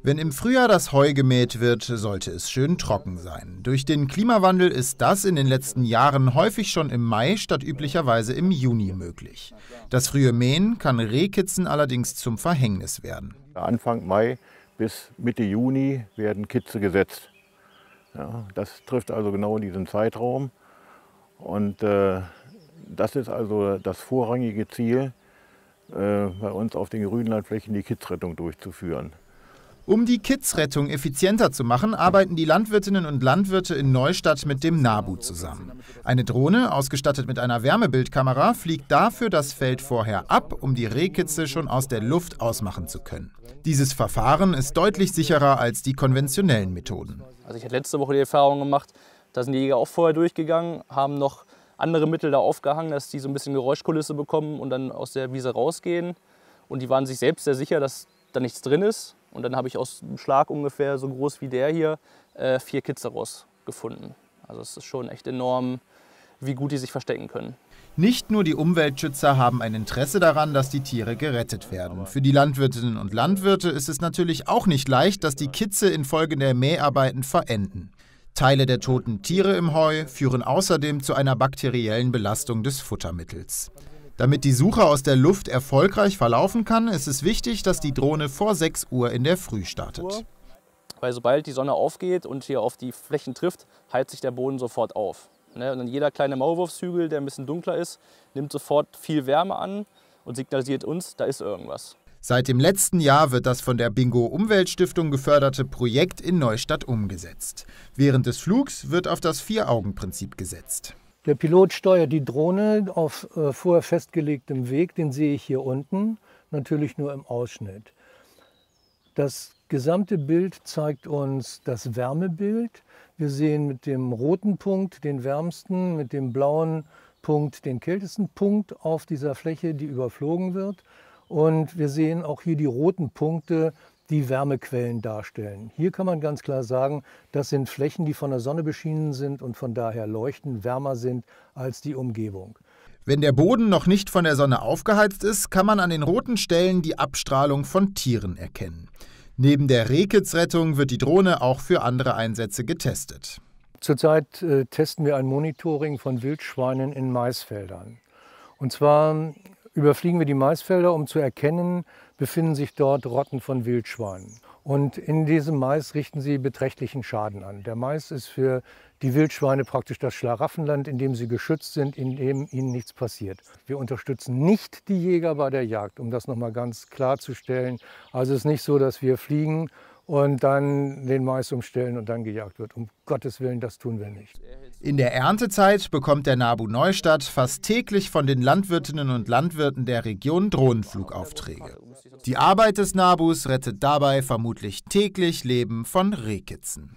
Wenn im Frühjahr das Heu gemäht wird, sollte es schön trocken sein. Durch den Klimawandel ist das in den letzten Jahren häufig schon im Mai statt üblicherweise im Juni möglich. Das frühe Mähen kann Rehkitzen allerdings zum Verhängnis werden. Anfang Mai bis Mitte Juni werden Kitze gesetzt. Ja, das trifft also genau diesen Zeitraum. Und äh, das ist also das vorrangige Ziel, äh, bei uns auf den Grünlandflächen die Kitzrettung durchzuführen. Um die Kidsrettung effizienter zu machen, arbeiten die Landwirtinnen und Landwirte in Neustadt mit dem NABU zusammen. Eine Drohne, ausgestattet mit einer Wärmebildkamera, fliegt dafür das Feld vorher ab, um die Rehkitze schon aus der Luft ausmachen zu können. Dieses Verfahren ist deutlich sicherer als die konventionellen Methoden. Also ich hatte letzte Woche die Erfahrung gemacht, da sind die Jäger auch vorher durchgegangen, haben noch andere Mittel da aufgehangen, dass die so ein bisschen Geräuschkulisse bekommen und dann aus der Wiese rausgehen. Und die waren sich selbst sehr sicher, dass da nichts drin ist und dann habe ich aus einem Schlag ungefähr so groß wie der hier äh, vier Kitzeros gefunden. Also es ist schon echt enorm, wie gut die sich verstecken können. Nicht nur die Umweltschützer haben ein Interesse daran, dass die Tiere gerettet werden. Für die Landwirtinnen und Landwirte ist es natürlich auch nicht leicht, dass die Kitze infolge der Mäharbeiten verenden. Teile der toten Tiere im Heu führen außerdem zu einer bakteriellen Belastung des Futtermittels. Damit die Suche aus der Luft erfolgreich verlaufen kann, ist es wichtig, dass die Drohne vor 6 Uhr in der Früh startet. Weil sobald die Sonne aufgeht und hier auf die Flächen trifft, heizt sich der Boden sofort auf. Ne? Und dann jeder kleine Maulwurfshügel, der ein bisschen dunkler ist, nimmt sofort viel Wärme an und signalisiert uns, da ist irgendwas. Seit dem letzten Jahr wird das von der Bingo Umweltstiftung geförderte Projekt in Neustadt umgesetzt. Während des Flugs wird auf das Vier-Augen-Prinzip gesetzt. Der Pilot steuert die Drohne auf äh, vorher festgelegtem Weg, den sehe ich hier unten, natürlich nur im Ausschnitt. Das gesamte Bild zeigt uns das Wärmebild. Wir sehen mit dem roten Punkt den wärmsten, mit dem blauen Punkt den kältesten Punkt auf dieser Fläche, die überflogen wird. Und wir sehen auch hier die roten Punkte die Wärmequellen darstellen. Hier kann man ganz klar sagen, das sind Flächen, die von der Sonne beschienen sind und von daher leuchten, wärmer sind als die Umgebung. Wenn der Boden noch nicht von der Sonne aufgeheizt ist, kann man an den roten Stellen die Abstrahlung von Tieren erkennen. Neben der Rehkitzrettung wird die Drohne auch für andere Einsätze getestet. Zurzeit äh, testen wir ein Monitoring von Wildschweinen in Maisfeldern. Und zwar überfliegen wir die Maisfelder, um zu erkennen, befinden sich dort Rotten von Wildschweinen. Und in diesem Mais richten sie beträchtlichen Schaden an. Der Mais ist für die Wildschweine praktisch das Schlaraffenland, in dem sie geschützt sind, in dem ihnen nichts passiert. Wir unterstützen nicht die Jäger bei der Jagd, um das nochmal ganz klarzustellen. Also es ist nicht so, dass wir fliegen und dann den Mais umstellen und dann gejagt wird. Um Gottes Willen, das tun wir nicht. In der Erntezeit bekommt der Nabu Neustadt fast täglich von den Landwirtinnen und Landwirten der Region Drohnenflugaufträge. Die Arbeit des Nabus rettet dabei vermutlich täglich Leben von Rehkitzen.